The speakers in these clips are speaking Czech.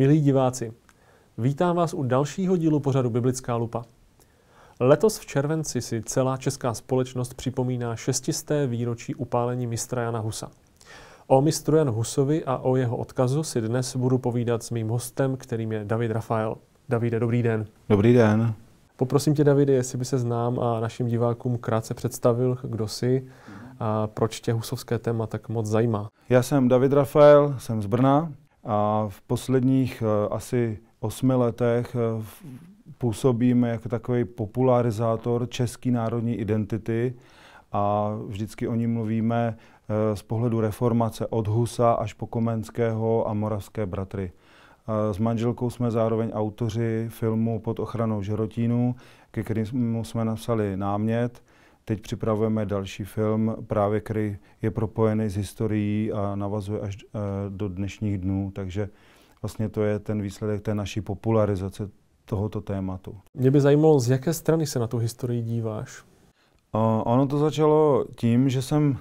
Milí diváci, vítám vás u dalšího dílu pořadu Biblická lupa. Letos v červenci si celá česká společnost připomíná šestisté výročí upálení mistra Jana Husa. O mistru Jan Husovi a o jeho odkazu si dnes budu povídat s mým hostem, kterým je David Rafael. Davide, dobrý den. Dobrý den. Poprosím tě, Davide, jestli by se znám a našim divákům krátce představil, kdo jsi a proč tě husovské téma tak moc zajímá. Já jsem David Rafael, jsem z Brna, a v posledních eh, asi osmi letech eh, působíme jako takový popularizátor české národní identity a vždycky o ní mluvíme eh, z pohledu reformace od Husa až po Komenského a Moravské bratry. S manželkou jsme zároveň autoři filmu pod ochranou žerotínu, ke kterému jsme napsali námět Teď připravujeme další film, právě který je propojený s historií a navazuje až eh, do dnešních dnů, takže vlastně to je ten výsledek té naší popularizace tohoto tématu. Mě by zajímalo, z jaké strany se na tu historii díváš? Eh, ono to začalo tím, že jsem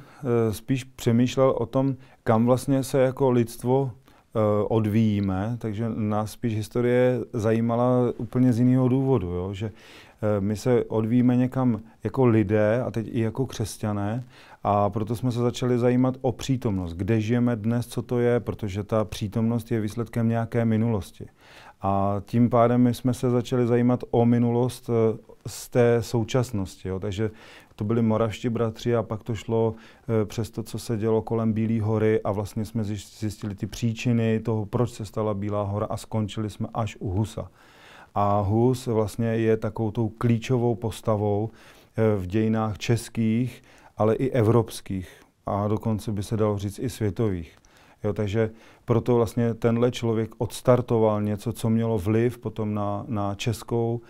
eh, spíš přemýšlel o tom, kam vlastně se jako lidstvo Eh, odvíjíme, takže nás spíš historie zajímala úplně z jiného důvodu, jo? že eh, my se odvíjíme někam jako lidé a teď i jako křesťané a proto jsme se začali zajímat o přítomnost. Kde žijeme dnes, co to je, protože ta přítomnost je výsledkem nějaké minulosti. A tím pádem my jsme se začali zajímat o minulost eh, z té současnosti. Jo? Takže to byli moravští bratři a pak to šlo eh, přes to, co se dělo kolem Bílé hory a vlastně jsme zjistili ty příčiny toho, proč se stala Bílá hora a skončili jsme až u Husa. A Hus vlastně je takovou tou klíčovou postavou eh, v dějinách českých, ale i evropských a dokonce by se dalo říct i světových. Jo, takže proto vlastně tenhle člověk odstartoval něco, co mělo vliv potom na, na českou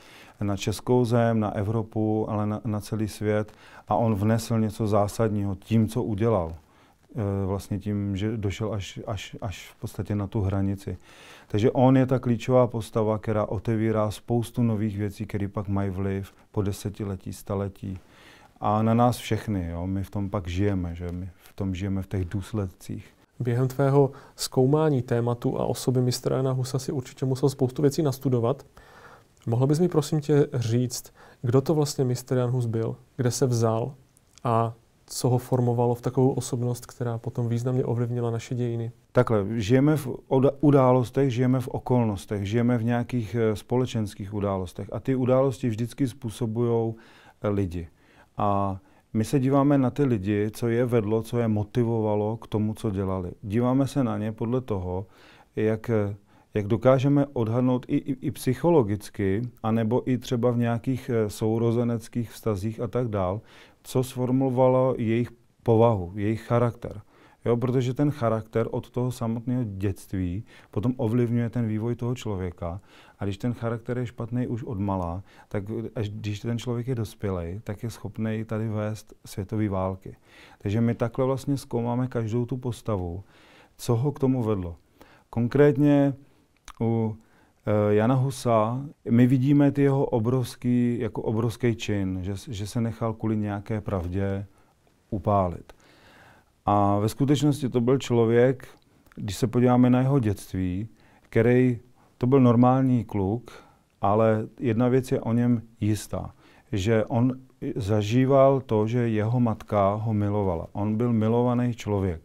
na českou zem, na Evropu, ale na, na celý svět. A on vnesl něco zásadního tím, co udělal e, vlastně tím, že došel až, až, až v podstatě na tu hranici. Takže on je ta klíčová postava, která otevírá spoustu nových věcí, které pak mají vliv po desetiletí, staletí. A na nás všechny, jo? my v tom pak žijeme, že my v tom žijeme v těch důsledcích. Během tvého zkoumání tématu a osoby mistra Jana Husa si určitě musel spoustu věcí nastudovat. Mohl bys mi prosím tě říct, kdo to vlastně Mr. Jan Hus byl, kde se vzal a co ho formovalo v takovou osobnost, která potom významně ovlivnila naše dějiny? Takhle, žijeme v událostech, žijeme v okolnostech, žijeme v nějakých eh, společenských událostech a ty události vždycky způsobují eh, lidi. A my se díváme na ty lidi, co je vedlo, co je motivovalo k tomu, co dělali. Díváme se na ně podle toho, jak eh, jak dokážeme odhadnout i, i, i psychologicky, anebo i třeba v nějakých eh, sourozeneckých vztazích a tak dál, co sformulovalo jejich povahu, jejich charakter. Jo, protože ten charakter od toho samotného dětství potom ovlivňuje ten vývoj toho člověka. A když ten charakter je špatný už od malá, tak až když ten člověk je dospělý, tak je schopný tady vést světové války. Takže my takhle vlastně zkoumáme každou tu postavu, co ho k tomu vedlo. Konkrétně u eh, Jana Husa, my vidíme ty jeho obrovský, jako obrovský čin, že, že se nechal kvůli nějaké pravdě upálit. A ve skutečnosti to byl člověk, když se podíváme na jeho dětství, který to byl normální kluk, ale jedna věc je o něm jistá, že on zažíval to, že jeho matka ho milovala. On byl milovaný člověk.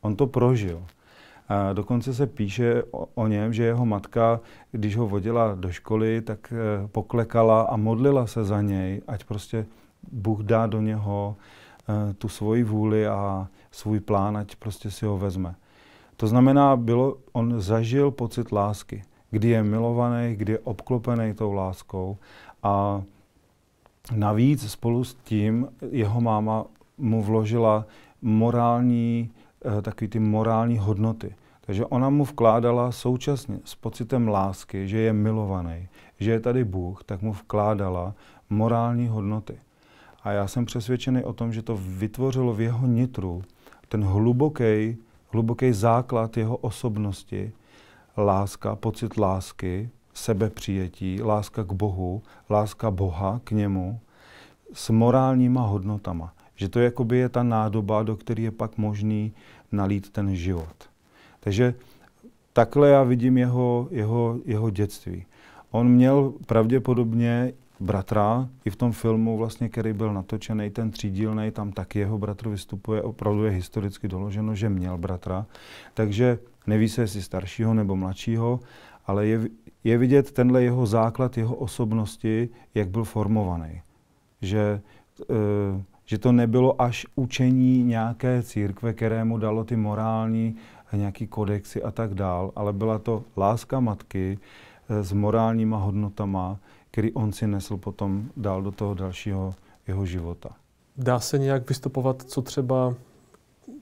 On to prožil dokonce se píše o, o něm, že jeho matka, když ho vodila do školy, tak eh, poklekala a modlila se za něj, ať prostě Bůh dá do něho eh, tu svoji vůli a svůj plán, ať prostě si ho vezme. To znamená, bylo, on zažil pocit lásky, kdy je milovaný, kdy je obklopený tou láskou a navíc spolu s tím jeho máma mu vložila morální, eh, takový ty morální hodnoty. Takže ona mu vkládala současně s pocitem lásky, že je milovaný, že je tady Bůh, tak mu vkládala morální hodnoty. A já jsem přesvědčený o tom, že to vytvořilo v jeho nitru ten hluboký, hluboký základ jeho osobnosti, láska, pocit lásky, sebepřijetí, láska k Bohu, láska Boha k němu s morálníma hodnotama. Že to jakoby je ta nádoba, do které je pak možný nalít ten život. Takže takhle já vidím jeho, jeho, jeho dětství. On měl pravděpodobně bratra i v tom filmu, vlastně, který byl natočený, ten třídílnej, tam taky jeho bratr vystupuje, opravdu je historicky doloženo, že měl bratra. Takže neví se, jestli staršího nebo mladšího, ale je, je vidět tenhle jeho základ, jeho osobnosti, jak byl formovaný. Že, e, že to nebylo až učení nějaké církve, které mu dalo ty morální nějaký kodexy a tak dál, ale byla to láska matky eh, s morálníma hodnotama, který on si nesl potom dál do toho dalšího jeho života. Dá se nějak vystupovat, co třeba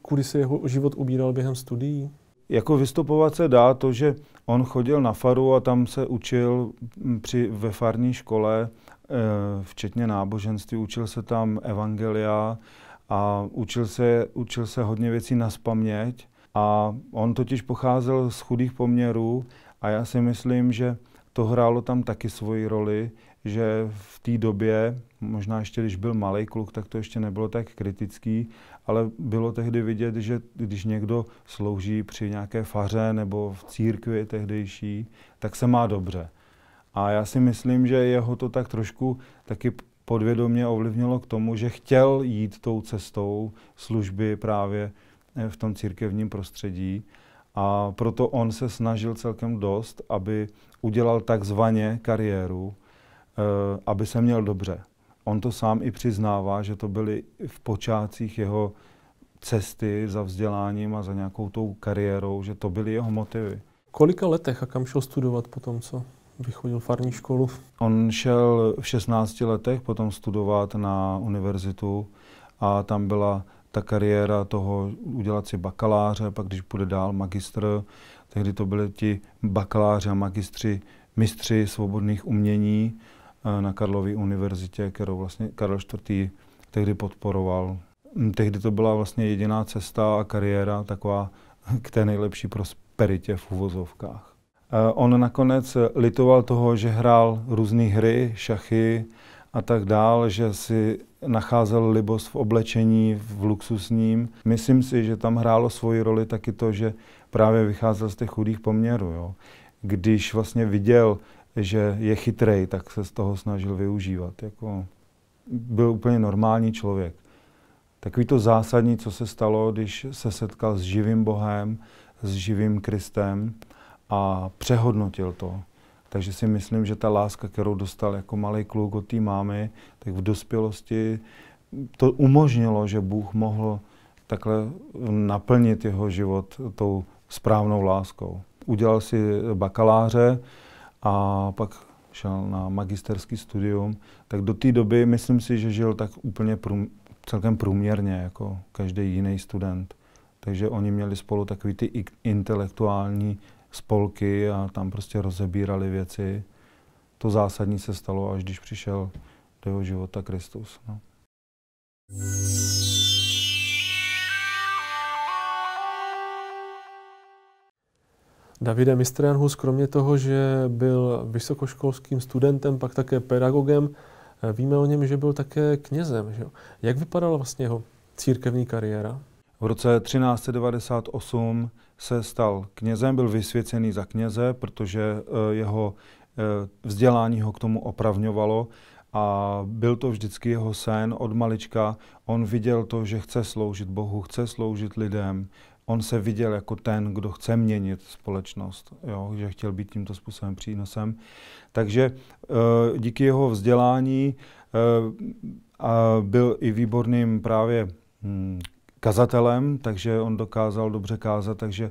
kudy se jeho život ubíral během studií? Jako vystupovat se dá to, že on chodil na faru a tam se učil mm, při, ve farní škole, eh, včetně náboženství, učil se tam evangelia a učil se, učil se hodně věcí na spaměť a on totiž pocházel z chudých poměrů a já si myslím, že to hrálo tam taky svoji roli, že v té době, možná ještě když byl malý kluk, tak to ještě nebylo tak kritický, ale bylo tehdy vidět, že když někdo slouží při nějaké faře nebo v církvi tehdejší, tak se má dobře. A já si myslím, že jeho to tak trošku taky podvědomě ovlivnilo k tomu, že chtěl jít tou cestou služby právě Eh, v tom církevním prostředí. A proto on se snažil celkem dost, aby udělal takzvaně kariéru, eh, aby se měl dobře. On to sám i přiznává, že to byly v počátcích jeho cesty za vzděláním a za nějakou tou kariérou, že to byly jeho motivy. Kolika letech a kam šel studovat potom, co vychodil farní školu? On šel v 16 letech potom studovat na univerzitu a tam byla ta kariéra toho udělat si bakaláře, pak když půjde dál magistr, tehdy to byli ti bakaláři a magistři mistři svobodných umění eh, na Karlově univerzitě, kterou vlastně Karel IV. tehdy podporoval. Mm, tehdy to byla vlastně jediná cesta a kariéra taková k té nejlepší prosperitě v uvozovkách. Eh, on nakonec litoval toho, že hrál různé hry, šachy, a tak dál, že si nacházel libost v oblečení, v luxusním. Myslím si, že tam hrálo svoji roli taky to, že právě vycházel z těch chudých poměrů. Jo. Když vlastně viděl, že je chytrej, tak se z toho snažil využívat. Jako byl úplně normální člověk. Takový to zásadní, co se stalo, když se setkal s živým Bohem, s živým Kristem a přehodnotil to. Takže si myslím, že ta láska, kterou dostal jako malý kluk od té mámy, tak v dospělosti to umožnilo, že Bůh mohl takhle naplnit jeho život tou správnou láskou. Udělal si bakaláře a pak šel na magisterský studium, tak do té doby myslím si, že žil tak úplně prům, celkem průměrně jako každý jiný student. Takže oni měli spolu takový ty intelektuální spolky a tam prostě rozebírali věci. To zásadní se stalo, až když přišel do jeho života Kristus. No. Davide Mistrianhus, kromě toho, že byl vysokoškolským studentem, pak také pedagogem, eh, víme o něm, že byl také knězem. Že? Jak vypadala vlastně jeho církevní kariéra? V roce 1398 se stal knězem, byl vysvěcený za kněze, protože eh, jeho eh, vzdělání ho k tomu opravňovalo a byl to vždycky jeho sen od malička. On viděl to, že chce sloužit Bohu, chce sloužit lidem. On se viděl jako ten, kdo chce měnit společnost, jo? že chtěl být tímto způsobem přínosem. Takže eh, díky jeho vzdělání byl i výborným právě hm, kazatelem, takže on dokázal dobře kázat, takže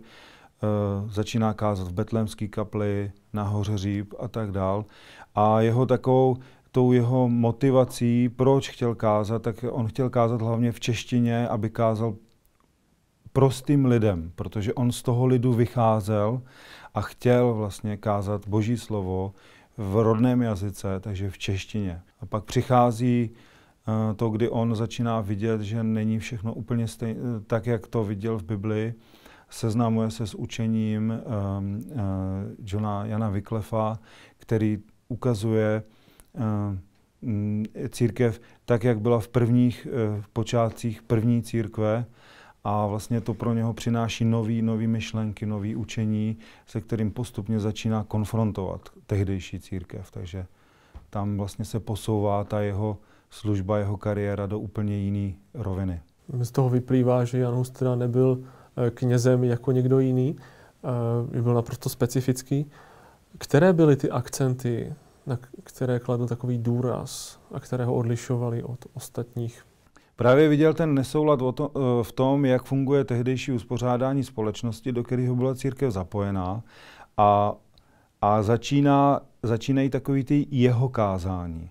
Uh, začíná kázat v betlémský kapli, na hoře Říp a tak dál. A jeho takovou tou jeho motivací, proč chtěl kázat, tak on chtěl kázat hlavně v češtině, aby kázal prostým lidem, protože on z toho lidu vycházel a chtěl vlastně kázat boží slovo v rodném jazyce, takže v češtině. A pak přichází Eh, to, kdy on začíná vidět, že není všechno úplně stejné, eh, tak, jak to viděl v Biblii, seznámuje se s učením um, uh, Johna Jana Vyklefa, který ukazuje uh, církev tak, jak byla v prvních uh, počátcích první církve a vlastně to pro něho přináší nový, nový myšlenky, nový učení, se kterým postupně začíná konfrontovat tehdejší církev. Takže tam vlastně se posouvá ta jeho služba, jeho kariéra do úplně jiné roviny. Z toho vyplývá, že Jan Hustra nebyl eh, knězem jako někdo jiný, eh, byl naprosto specifický. Které byly ty akcenty, na které kladl takový důraz a které ho odlišovaly od ostatních? Právě viděl ten nesoulad eh, v tom, jak funguje tehdejší uspořádání společnosti, do kterého byla církev zapojená a a začíná, začínají takový ty jeho kázání.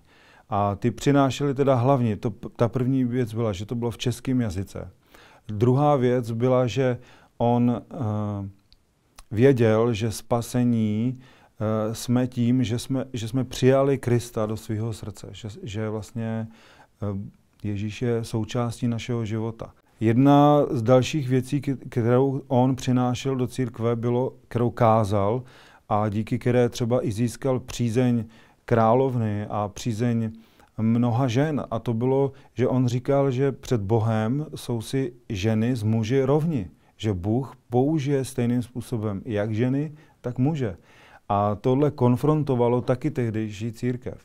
A ty přinášely teda hlavně, to, ta první věc byla, že to bylo v českém jazyce. Druhá věc byla, že on uh, věděl, že spasení uh, jsme tím, že jsme, že jsme přijali Krista do svého srdce, že, že vlastně uh, Ježíš je součástí našeho života. Jedna z dalších věcí, kterou on přinášel do církve, bylo, kterou kázal, a díky které třeba i získal přízeň královny a přízeň mnoha žen. A to bylo, že on říkal, že před Bohem jsou si ženy z muži rovni. Že Bůh použije stejným způsobem jak ženy, tak muže. A tohle konfrontovalo taky tehdejší církev.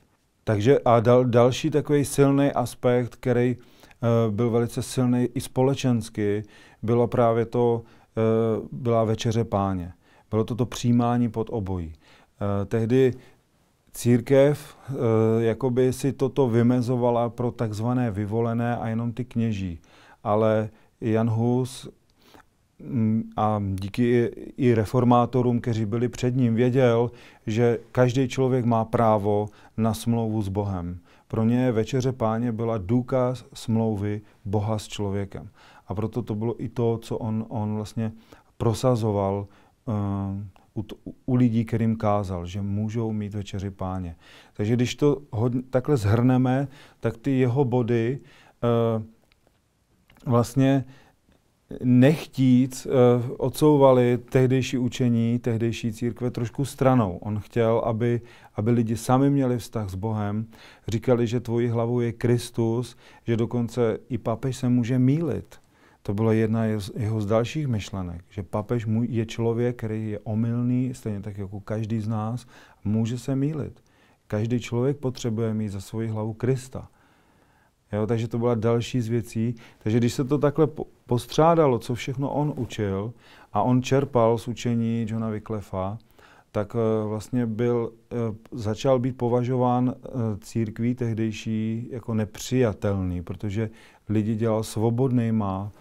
Takže a dal, další takový silný aspekt, který uh, byl velice silný i společensky, bylo právě to, uh, byla večeře páně. Bylo to to přijímání pod obojí. Eh, tehdy církev eh, jakoby si toto vymezovala pro takzvané vyvolené a jenom ty kněží. Ale Jan Hus mm, a díky i reformátorům, kteří byli před ním, věděl, že každý člověk má právo na smlouvu s Bohem. Pro ně večeře páně byla důkaz smlouvy Boha s člověkem. A proto to bylo i to, co on, on vlastně prosazoval Eh, u, u lidí, kterým kázal, že můžou mít večeři páně. Takže když to hodně, takhle zhrneme, tak ty jeho body uh, vlastně nechtít uh, eh, odsouvali tehdejší učení, tehdejší církve trošku stranou. On chtěl, aby, aby lidi sami měli vztah s Bohem, říkali, že tvoji hlavou je Kristus, že dokonce i papež se může mílit to byla jedna jeho z dalších myšlenek, že papež je člověk, který je omylný, stejně tak jako každý z nás, může se mýlit. Každý člověk potřebuje mít za svoji hlavu Krista. Jo, takže to byla další z věcí. Takže když se to takhle postřádalo, co všechno on učil, a on čerpal z učení Johna Wyclefa, tak eh, vlastně byl, eh, začal být považován eh, církví tehdejší jako nepřijatelný, protože lidi dělal svobodnýma,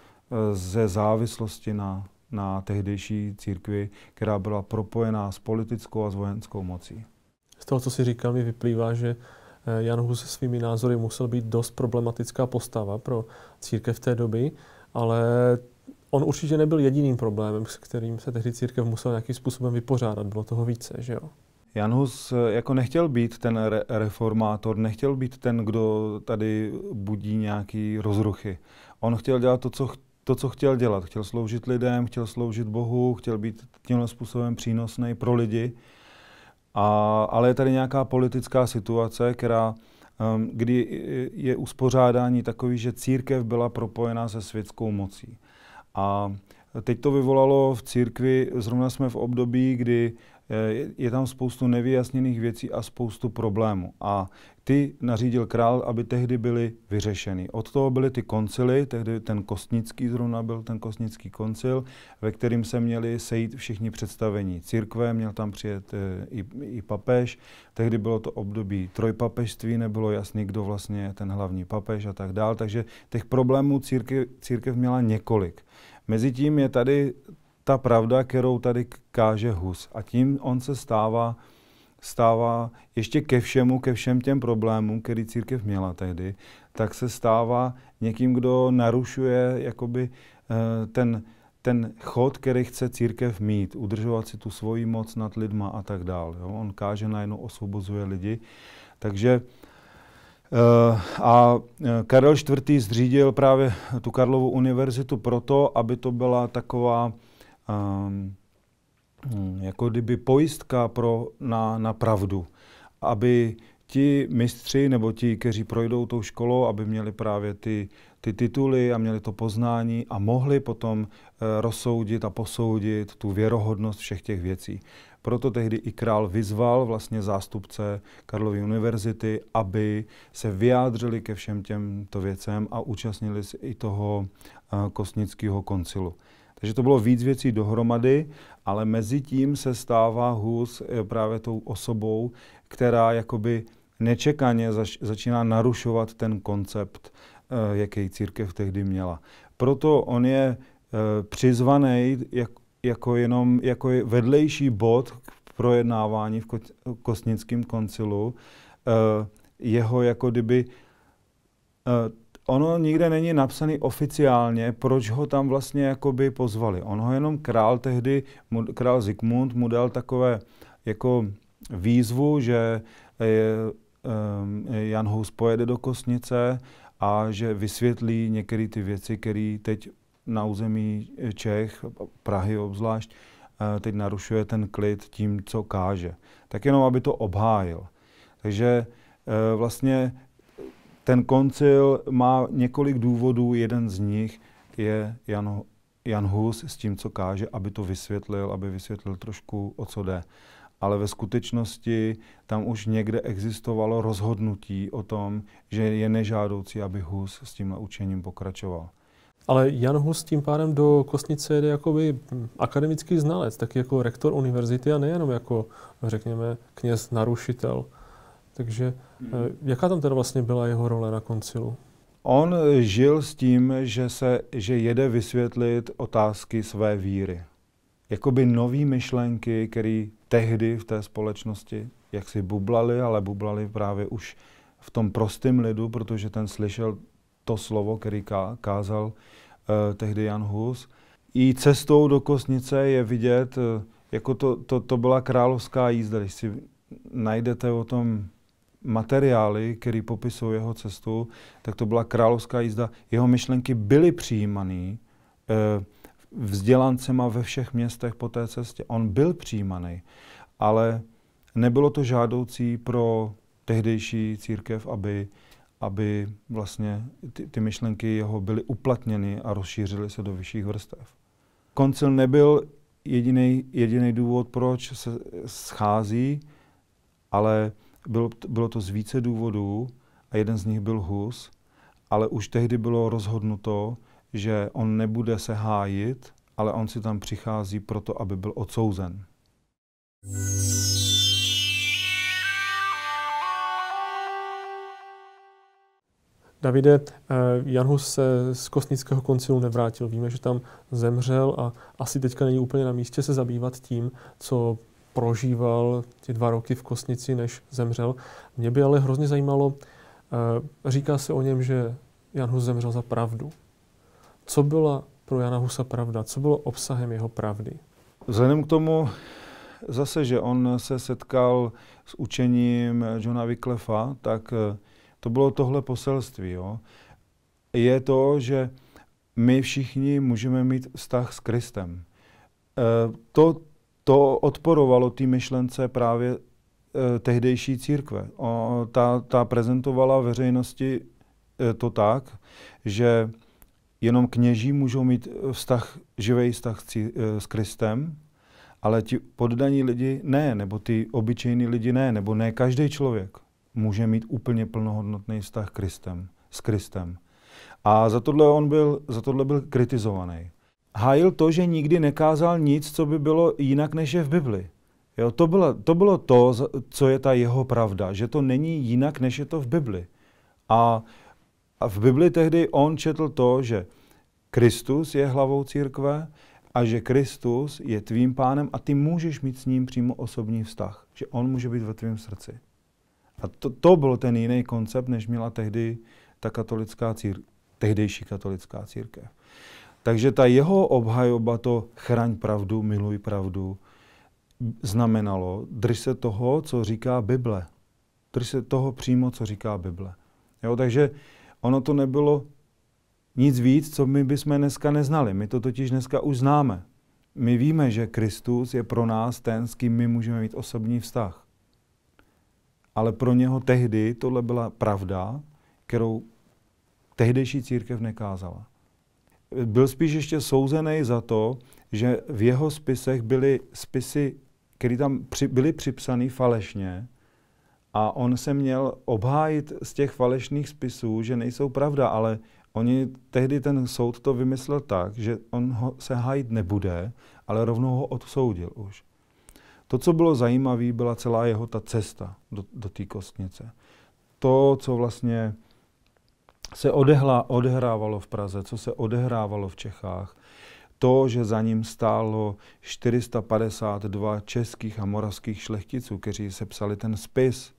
ze závislosti na, na tehdejší církvi, která byla propojená s politickou a s vojenskou mocí. Z toho, co si říkal, mi vyplývá, že eh, Jan Hus se svými názory musel být dost problematická postava pro církev té doby, ale on určitě nebyl jediným problémem, s kterým se tehdy církev musela nějakým způsobem vypořádat. Bylo toho více, že jo? Jan Hus eh, jako nechtěl být ten re- reformátor, nechtěl být ten, kdo tady budí nějaký rozruchy. On chtěl dělat to, co to, co chtěl dělat. Chtěl sloužit lidem, chtěl sloužit Bohu, chtěl být tímhle způsobem přínosný pro lidi. A, ale je tady nějaká politická situace, která, um, kdy je uspořádání takový, že církev byla propojená se světskou mocí. A teď to vyvolalo v církvi, zrovna jsme v období, kdy Eh, je, tam spoustu nevyjasněných věcí a spoustu problémů. A ty nařídil král, aby tehdy byly vyřešeny. Od toho byly ty koncily, tehdy ten kostnický zrovna byl ten kostnický koncil, ve kterým se měli sejít všichni představení církve, měl tam přijet eh, i, i papež. Tehdy bylo to období trojpapežství, nebylo jasný, kdo vlastně je ten hlavní papež a tak dál. Takže těch problémů církev, církev měla několik. Mezitím je tady ta pravda, kterou tady káže Hus. A tím on se stává, stává ještě ke všemu, ke všem těm problémům, který církev měla tehdy, tak se stává někým, kdo narušuje jakoby eh, ten, ten chod, který chce církev mít, udržovat si tu svoji moc nad lidma a tak dále. On káže najednou osvobozuje lidi. Takže eh, a eh, Karel IV. zřídil právě tu Karlovu univerzitu proto, aby to byla taková um, jako kdyby pojistka pro, na, na pravdu, aby ti mistři nebo ti, kteří projdou tou školou, aby měli právě ty, ty tituly a měli to poznání a mohli potom uh, rozsoudit a posoudit tu věrohodnost všech těch věcí. Proto tehdy i král vyzval vlastně zástupce Karlovy univerzity, aby se vyjádřili ke všem těmto věcem a účastnili se i toho uh, eh, kostnického koncilu. Takže to bylo víc věcí dohromady, ale mezi tím se stává Hus eh, právě tou osobou, která jakoby nečekaně zač- začíná narušovat ten koncept, eh, jaký církev tehdy měla. Proto on je eh, přizvaný jak, jako jenom jako je vedlejší bod k projednávání v kostnickém koncilu, jeho jako kdyby ono nikde není napsaný oficiálně, proč ho tam vlastně jakoby pozvali. On ho jenom král tehdy, král Zikmund mu dal takové jako výzvu, že eh, je, um, Jan Hus pojede do Kosnice a že vysvětlí některé ty věci, které teď na území Čech, Prahy obzvlášť, eh, teď narušuje ten klid tím, co káže. Tak jenom, aby to obhájil. Takže vlastně ten koncil má několik důvodů, jeden z nich je Jan, Jan Hus s tím, co káže, aby to vysvětlil, aby vysvětlil trošku, o co jde. Ale ve skutečnosti tam už někde existovalo rozhodnutí o tom, že je nežádoucí, aby Hus s tím učením pokračoval. Ale Jan Hus tím pádem do Kostnice jde jako by akademický znalec, taky jako rektor univerzity a nejenom jako, řekněme, kněz narušitel. Takže hmm. eh, jaká tam teda vlastně byla jeho role na koncilu? On eh, žil s tím, že, se, že jede vysvětlit otázky své víry. Jakoby nový myšlenky, které tehdy v té společnosti jak si bublali, ale bublali právě už v tom prostém lidu, protože ten slyšel to slovo, který ká, kázal eh, tehdy Jan Hus. I cestou do Kosnice je vidět, eh, jako to, to, to byla královská jízda, když si najdete o tom materiály, které popisují jeho cestu, tak to byla královská jízda. Jeho myšlenky byly přijímané eh, vzdělancema ve všech městech po té cestě. On byl přijímaný, ale nebylo to žádoucí pro tehdejší církev, aby, aby vlastně ty, ty myšlenky jeho byly uplatněny a rozšířily se do vyšších vrstev. Koncil nebyl jediný důvod, proč se schází, ale bylo, bylo to z více důvodů a jeden z nich byl Hus, ale už tehdy bylo rozhodnuto, že on nebude se hájit, ale on si tam přichází proto, aby byl odsouzen. Davide, eh, Jan Hus se z Kostnického koncilu nevrátil. Víme, že tam zemřel a asi teďka není úplně na místě se zabývat tím, co prožíval ty dva roky v Kosnici, než zemřel. Mě by ale hrozně zajímalo, eh, říká se o něm, že Jan Hus zemřel za pravdu. Co byla pro Jana Husa pravda? Co bylo obsahem jeho pravdy? Vzhledem k tomu, zase, že on se setkal s učením Johna Wyclefa, tak eh, to bylo tohle poselství. Jo? Je to, že my všichni můžeme mít vztah s Kristem. Eh, to, to odporovalo té myšlence právě eh, tehdejší církve. O, ta, ta prezentovala veřejnosti eh, to tak, že jenom kněží můžou mít vztah, živej vztah s eh, Kristem, ale ti poddaní lidi ne, nebo ty obyčejní lidi ne, nebo ne každý člověk může mít úplně plnohodnotný vztah Kristem, s Kristem. A za tohle on byl, za tohle byl kritizovaný hájil to, že nikdy nekázal nic, co by bylo jinak, než je v Bibli. Jo, to, bylo, to bylo to, co je ta jeho pravda, že to není jinak, než je to v Bibli. A, a v Bibli tehdy on četl to, že Kristus je hlavou církve a že Kristus je tvým pánem a ty můžeš mít s ním přímo osobní vztah, že on může být ve tvém srdci. A to, to byl ten jiný koncept, než měla tehdy ta katolická církev, tehdejší katolická církev. Takže ta jeho obhajoba, to chraň pravdu, miluj pravdu, znamenalo, drž se toho, co říká Bible. Drž se toho přímo, co říká Bible. Jo, takže ono to nebylo nic víc, co my bychom dneska neznali. My to totiž dneska už známe. My víme, že Kristus je pro nás ten, s kým my můžeme mít osobní vztah. Ale pro něho tehdy tohle byla pravda, kterou tehdejší církev nekázala byl spíš ještě souzený za to, že v jeho spisech byly spisy, které tam při, byly připsané falešně a on se měl obhájit z těch falešných spisů, že nejsou pravda, ale oni, tehdy ten soud to vymyslel tak, že on ho, se hájit nebude, ale rovnou ho odsoudil už. To, co bylo zajímavé, byla celá jeho ta cesta do, do té kostnice. To, co vlastně se odehla, odehrávalo v Praze, co se odehrávalo v Čechách, to, že za ním stálo 452 českých a moravských šlechticů, kteří sepsali ten spis,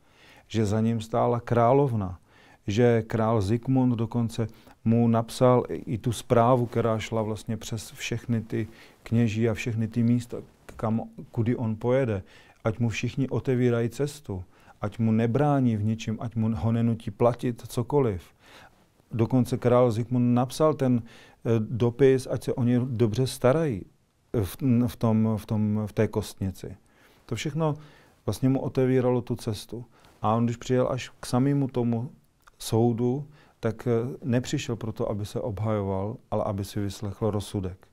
že za ním stála královna, že král Zikmund dokonce mu napsal i tu zprávu, která šla vlastně přes všechny ty kněží a všechny ty místa, kam, kudy on pojede. Ať mu všichni otevírají cestu, ať mu nebrání v ničem, ať mu ho nenutí platit cokoliv. Dokonce král Zikmund napsal ten eh, dopis, ať se oni dobře starají v, v, tom, v, tom, v té kostnici. To všechno vlastně mu otevíralo tu cestu. A on, když přijel až k samému tomu soudu, tak eh, nepřišel proto, aby se obhajoval, ale aby si vyslechl rozsudek.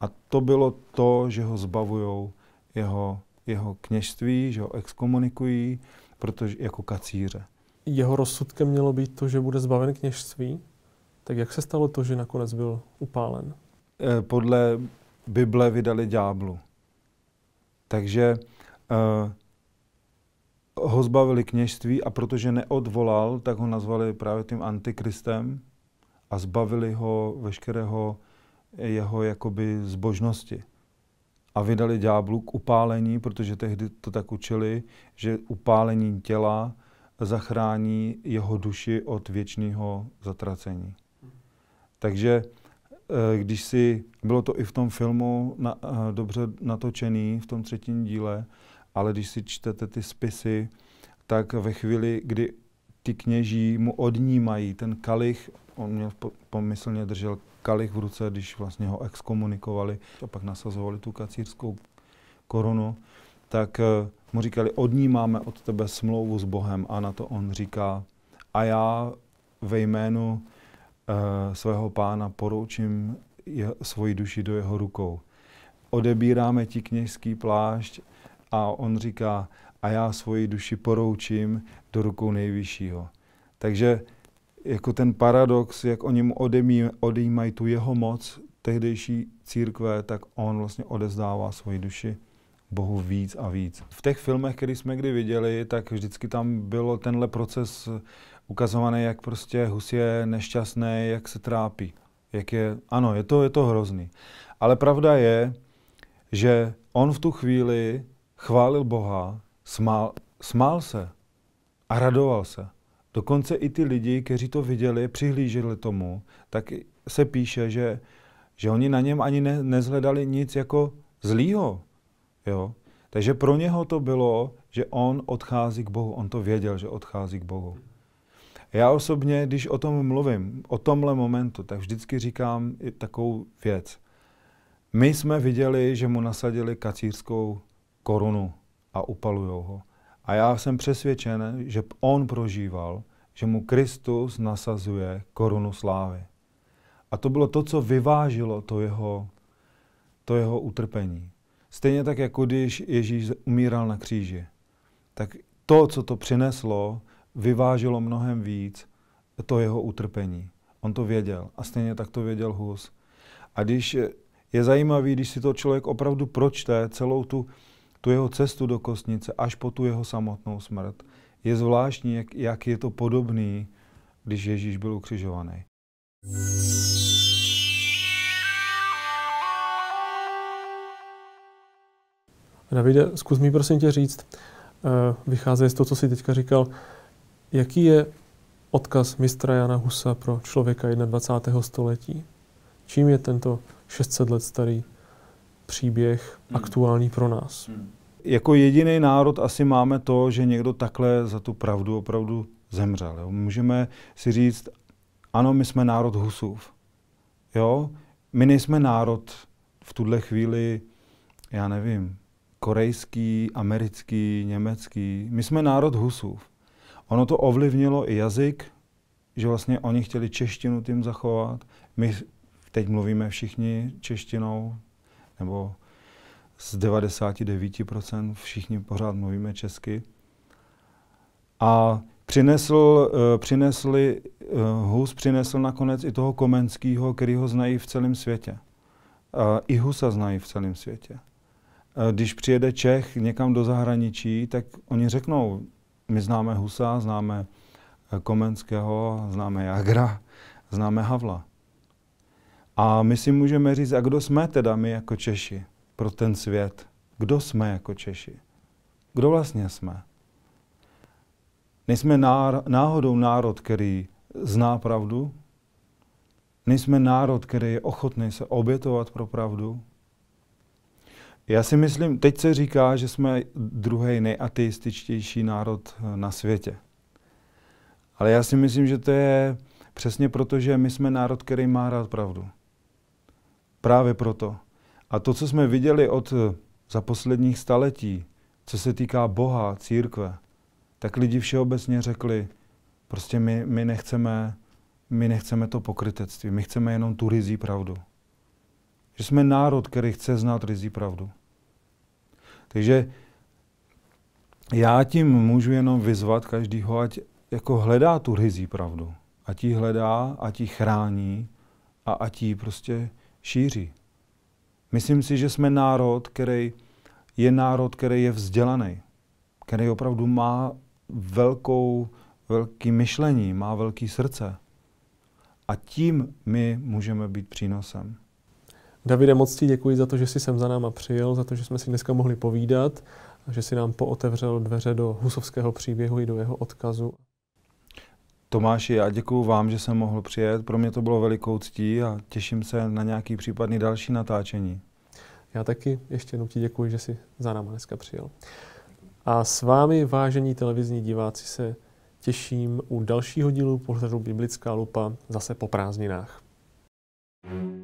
A to bylo to, že ho zbavují jeho, jeho kněžství, že ho exkomunikují, protože jako kacíře jeho rozsudkem mělo být to, že bude zbaven kněžství, tak jak se stalo to, že nakonec byl upálen? Eh, podle Bible vydali ďáblu. Takže uh, ho zbavili kněžství a protože neodvolal, tak ho nazvali právě tím antikristem a zbavili ho veškerého jeho jakoby zbožnosti. A vydali ďáblu k upálení, protože tehdy to tak učili, že upálení těla zachrání jeho duši od věčného zatracení. Takže eh, když si, bylo to i v tom filmu na, eh, dobře natočený, v tom třetím díle, ale když si čtete ty spisy, tak ve chvíli, kdy ty kněží mu odnímají ten kalich, on měl pomyslně držel kalich v ruce, když vlastně ho exkomunikovali a pak nasazovali tu kacířskou korunu, tak eh, mu říkali, odnímáme od tebe smlouvu s Bohem a na to on říká, a já ve jménu uh, svého pána poroučím je, svoji duši do jeho rukou. Odebíráme ti kněžský plášť a on říká, a já svoji duši poroučím do rukou nejvyššího. Takže jako ten paradox, jak oni mu odejmí, odejmají tu jeho moc tehdejší církve, tak on vlastně odezdává svoji duši Bohu víc a víc. V těch filmech, které jsme kdy viděli, tak vždycky tam bylo tenhle proces ukazovaný, jak prostě hus je nešťastný, jak se trápí. Jak je, ano, je to, je to hrozný. Ale pravda je, že on v tu chvíli chválil Boha, smál, smál se a radoval se. Dokonce i ty lidi, kteří to viděli, přihlíželi tomu, tak se píše, že, že oni na něm ani ne, nezhledali nic jako zlýho. Jo? Takže pro něho to bylo, že on odchází k Bohu. On to věděl, že odchází k Bohu. Já osobně, když o tom mluvím, o tomhle momentu, tak vždycky říkám takovou věc. My jsme viděli, že mu nasadili kacířskou korunu a upalujou ho. A já jsem přesvědčen, že on prožíval, že mu Kristus nasazuje korunu slávy. A to bylo to, co vyvážilo to jeho, to jeho utrpení. Stejně tak, jako když Ježíš umíral na kříži, tak to, co to přineslo, vyváželo mnohem víc to jeho utrpení. On to věděl a stejně tak to věděl Hus. A když je zajímavý, když si to člověk opravdu pročte, celou tu, tu jeho cestu do kostnice až po tu jeho samotnou smrt, je zvláštní, jak, jak je to podobný, když Ježíš byl ukřižovaný. Davide, zkus mi prosím tě říct, eh, vycházejí z toho, co jsi teďka říkal, jaký je odkaz mistra Jana Husa pro člověka 21. století? Čím je tento 600 let starý příběh hmm. aktuální pro nás? Hmm. Jako jediný národ asi máme to, že někdo takhle za tu pravdu opravdu zemřel. Jo? Můžeme si říct, ano, my jsme národ Husův. Jo? My nejsme národ v tuhle chvíli, já nevím, korejský, americký, německý. My jsme národ husů. Ono to ovlivnilo i jazyk, že vlastně oni chtěli češtinu tím zachovat. My teď mluvíme všichni češtinou, nebo z 99% všichni pořád mluvíme česky. A přinesl, uh, přinesli, uh, Hus přinesl nakonec i toho Komenského, který ho znají v celém světě. Uh, I Husa znají v celém světě. Eh, když přijede Čech někam do zahraničí, tak oni řeknou, my známe Husa, známe eh, Komenského, známe Jagra, známe Havla. A my si můžeme říct, a kdo jsme teda my jako Češi pro ten svět? Kdo jsme jako Češi? Kdo vlastně jsme? Nejsme náhodou národ, který zná pravdu? Nejsme národ, který je ochotný se obětovat pro pravdu? Já si myslím, teď se říká, že jsme druhý nejateističtější národ eh, na světě. Ale já si myslím, že to je přesně proto, že my jsme národ, který má rád pravdu. Právě proto. A to, co jsme viděli od eh, za posledních staletí, co se týká Boha, církve, tak lidi všeobecně řekli, prostě my, my, nechceme, my nechceme to pokrytectví, my chceme jenom tu rizí pravdu. Že jsme národ, který chce znát rizí pravdu. Takže já tím můžu jenom vyzvat každýho, ať jako hledá tu rizí pravdu. Ať ji hledá, ať ji chrání a ať ji prostě šíří. Myslím si, že jsme národ, který je národ, který je vzdělaný, který opravdu má velkou, velký myšlení, má velký srdce. A tím my můžeme být přínosem. Davide, moc ti děkuji za to, že jsi sem za náma přijel, za to, že jsme si dneska mohli povídat, že si nám pootevřel dveře do husovského příběhu i do jeho odkazu. Tomáši, já děkuji vám, že jsem mohl přijet. Pro mě to bylo velikou ctí a těším se na nějaký případný další natáčení. Já taky ještě jednou ti děkuji, že jsi za náma dneska přijel. A s vámi, vážení televizní diváci, se těším u dalšího dílu pořadu Biblická lupa zase po prázdninách. thank you